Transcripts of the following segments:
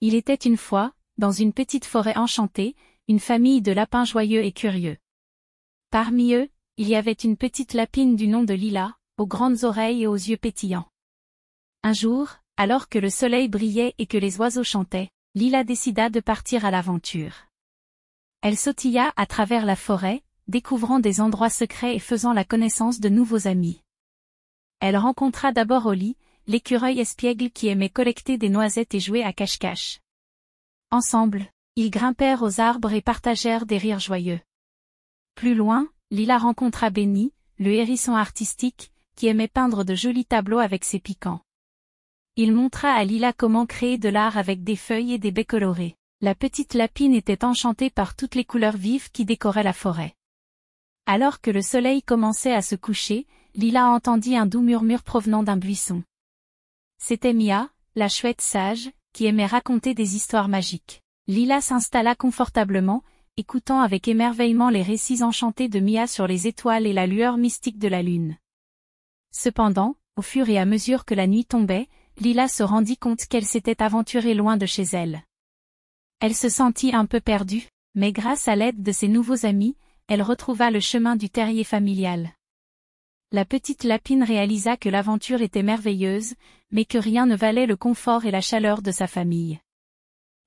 Il était une fois, dans une petite forêt enchantée, une famille de lapins joyeux et curieux. Parmi eux, il y avait une petite lapine du nom de Lila, aux grandes oreilles et aux yeux pétillants. Un jour, alors que le soleil brillait et que les oiseaux chantaient, Lila décida de partir à l'aventure. Elle sautilla à travers la forêt, découvrant des endroits secrets et faisant la connaissance de nouveaux amis. Elle rencontra d'abord Oli, l'écureuil espiègle qui aimait collecter des noisettes et jouer à cache-cache. Ensemble, ils grimpèrent aux arbres et partagèrent des rires joyeux. Plus loin, Lila rencontra Benny, le hérisson artistique, qui aimait peindre de jolis tableaux avec ses piquants. Il montra à Lila comment créer de l'art avec des feuilles et des baies colorées. La petite lapine était enchantée par toutes les couleurs vives qui décoraient la forêt. Alors que le soleil commençait à se coucher, Lila entendit un doux murmure provenant d'un buisson. C'était Mia, la chouette sage, qui aimait raconter des histoires magiques. Lila s'installa confortablement, écoutant avec émerveillement les récits enchantés de Mia sur les étoiles et la lueur mystique de la lune. Cependant, au fur et à mesure que la nuit tombait, Lila se rendit compte qu'elle s'était aventurée loin de chez elle. Elle se sentit un peu perdue, mais grâce à l'aide de ses nouveaux amis, elle retrouva le chemin du terrier familial. La petite lapine réalisa que l'aventure était merveilleuse, mais que rien ne valait le confort et la chaleur de sa famille.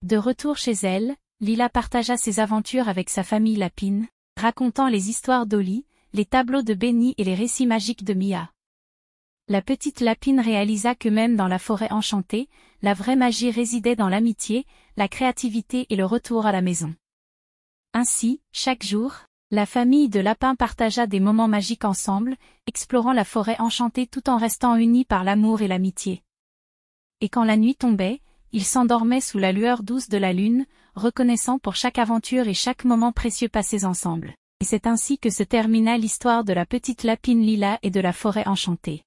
De retour chez elle, Lila partagea ses aventures avec sa famille lapine, racontant les histoires d'Oli, les tableaux de Benny et les récits magiques de Mia. La petite lapine réalisa que même dans la forêt enchantée, la vraie magie résidait dans l'amitié, la créativité et le retour à la maison. Ainsi, chaque jour, la famille de lapins partagea des moments magiques ensemble, explorant la forêt enchantée tout en restant unis par l'amour et l'amitié. Et quand la nuit tombait, ils s'endormaient sous la lueur douce de la lune, reconnaissant pour chaque aventure et chaque moment précieux passés ensemble. Et c'est ainsi que se termina l'histoire de la petite lapine lila et de la forêt enchantée.